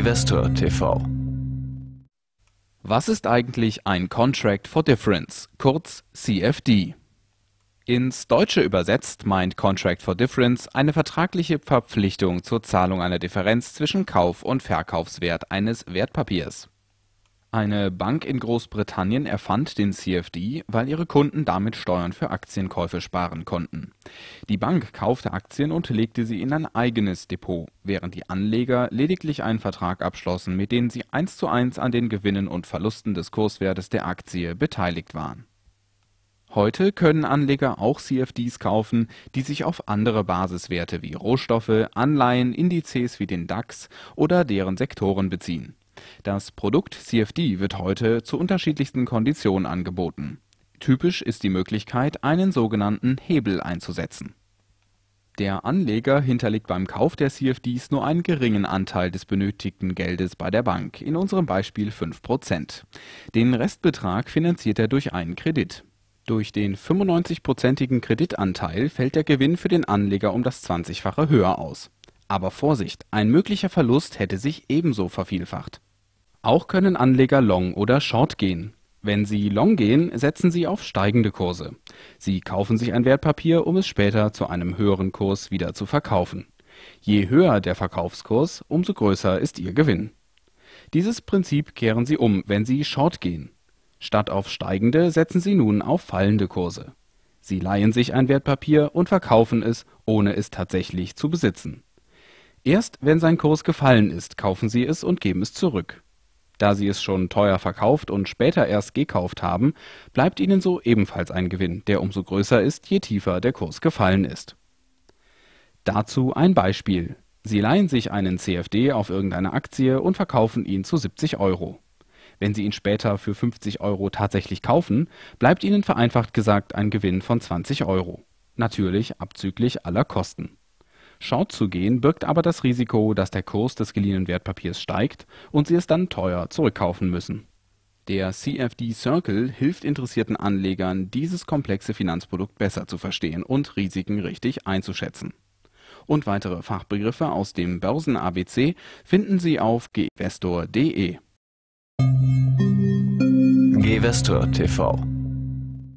Investor TV. Was ist eigentlich ein Contract for Difference, kurz CFD? Ins Deutsche übersetzt meint Contract for Difference eine vertragliche Verpflichtung zur Zahlung einer Differenz zwischen Kauf- und Verkaufswert eines Wertpapiers. Eine Bank in Großbritannien erfand den CFD, weil ihre Kunden damit Steuern für Aktienkäufe sparen konnten. Die Bank kaufte Aktien und legte sie in ein eigenes Depot, während die Anleger lediglich einen Vertrag abschlossen, mit dem sie eins zu eins an den Gewinnen und Verlusten des Kurswertes der Aktie beteiligt waren. Heute können Anleger auch CFDs kaufen, die sich auf andere Basiswerte wie Rohstoffe, Anleihen, Indizes wie den DAX oder deren Sektoren beziehen das Produkt CFD wird heute zu unterschiedlichsten Konditionen angeboten. Typisch ist die Möglichkeit, einen sogenannten Hebel einzusetzen. Der Anleger hinterlegt beim Kauf der CFDs nur einen geringen Anteil des benötigten Geldes bei der Bank, in unserem Beispiel 5%. Den Restbetrag finanziert er durch einen Kredit. Durch den 95-prozentigen Kreditanteil fällt der Gewinn für den Anleger um das 20-fache höher aus. Aber Vorsicht, ein möglicher Verlust hätte sich ebenso vervielfacht. Auch können Anleger long oder short gehen. Wenn sie long gehen, setzen sie auf steigende Kurse. Sie kaufen sich ein Wertpapier, um es später zu einem höheren Kurs wieder zu verkaufen. Je höher der Verkaufskurs, umso größer ist ihr Gewinn. Dieses Prinzip kehren sie um, wenn sie short gehen. Statt auf steigende setzen sie nun auf fallende Kurse. Sie leihen sich ein Wertpapier und verkaufen es, ohne es tatsächlich zu besitzen. Erst wenn sein Kurs gefallen ist, kaufen sie es und geben es zurück. Da sie es schon teuer verkauft und später erst gekauft haben, bleibt ihnen so ebenfalls ein Gewinn, der umso größer ist, je tiefer der Kurs gefallen ist. Dazu ein Beispiel. Sie leihen sich einen CFD auf irgendeine Aktie und verkaufen ihn zu 70 Euro. Wenn Sie ihn später für 50 Euro tatsächlich kaufen, bleibt Ihnen vereinfacht gesagt ein Gewinn von 20 Euro. Natürlich abzüglich aller Kosten. Short zu gehen birgt aber das Risiko, dass der Kurs des geliehenen Wertpapiers steigt und Sie es dann teuer zurückkaufen müssen. Der CFD Circle hilft interessierten Anlegern, dieses komplexe Finanzprodukt besser zu verstehen und Risiken richtig einzuschätzen. Und weitere Fachbegriffe aus dem Börsen-ABC finden Sie auf gvestor.de. Gvestor TV